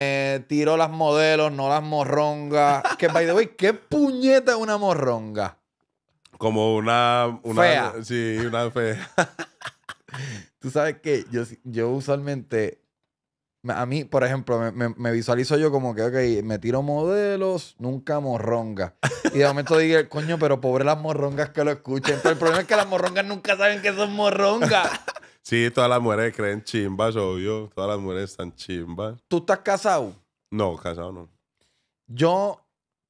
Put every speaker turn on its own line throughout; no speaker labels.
Eh, tiro las modelos, no las morrongas. que, by the way, ¿qué puñeta es una morronga?
Como una. fea. Sí, una fea.
Tú sabes que yo, yo usualmente. A mí, por ejemplo, me, visualizo yo como que, ok, me tiro modelos, nunca morronga. Y de momento dije, coño, pero pobre las morrongas que lo escuchen. Pero el problema es que las morrongas nunca saben que son morrongas.
Sí, todas las mujeres creen chimbas, obvio. Todas las mujeres están chimbas. ¿Tú estás casado? No, casado no.
Yo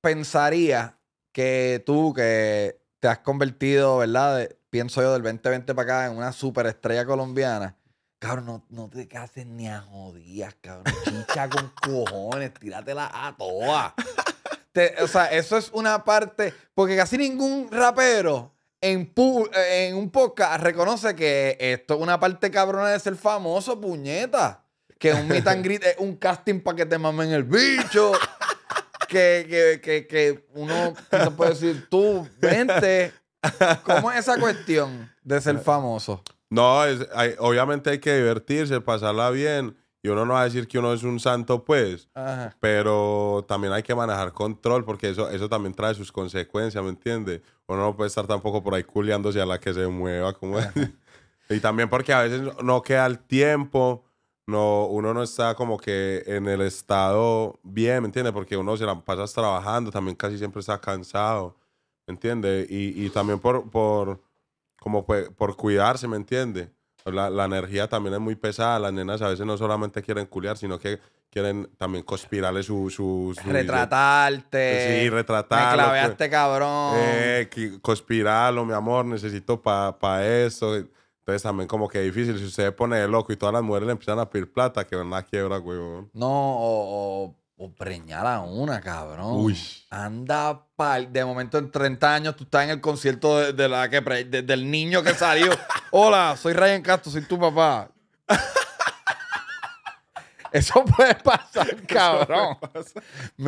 pensaría que tú, que te has convertido, ¿verdad? pienso yo del 2020 para acá en una superestrella colombiana. Cabrón, no, te cases ni a jodías, cabrón. Chicha con cojones, tíratela a toa. o sea, eso es una parte. Porque casi ningún rapero eh, en, un podcast reconoce que esto es una parte cabrona de ser famoso, puñeta. Que un meet and es un casting para que te mamen el bicho. que, que, que, que uno se puede decir, tú, vente. ¿Cómo es esa cuestión de ser eh, famoso?
No, obviamente hay que divertirse, pasarla bien uno no va a decir que uno es un santo, pues. Pero también hay que manejar control porque eso, eso también trae sus consecuencias, ¿me entiende Uno no puede estar tampoco por ahí culiándose a la que se mueva, como Y también porque a veces no queda el tiempo, no, uno no está como que en el estado bien, ¿me entiende Porque uno se la pasa trabajando, también casi siempre está cansado, ¿me entiende Y, y, también por, por, como por, pues, por cuidarse, ¿me entiende la, energía también es muy pesada. Las nenas a veces no solamente quieren culiar, sino que quieren también conspirarle su. retratarte. Sí, retratarlo. Me pues. claveaste,
cabrón. Eh,
conspirarlo, mi amor, necesito para eso. Entonces también como que es difícil. Si usted pone loco y todas las mujeres le empiezan a pedir plata, que van a quiebra, güey.
No, o, preñar una, cabrón. Uy. Anda pal. De momento, en 30 años, tú estás en el concierto de, la que del niño que salió. Hola, soy Ryan Castro, soy tu papá. Eso puede pasar, cabrón. Me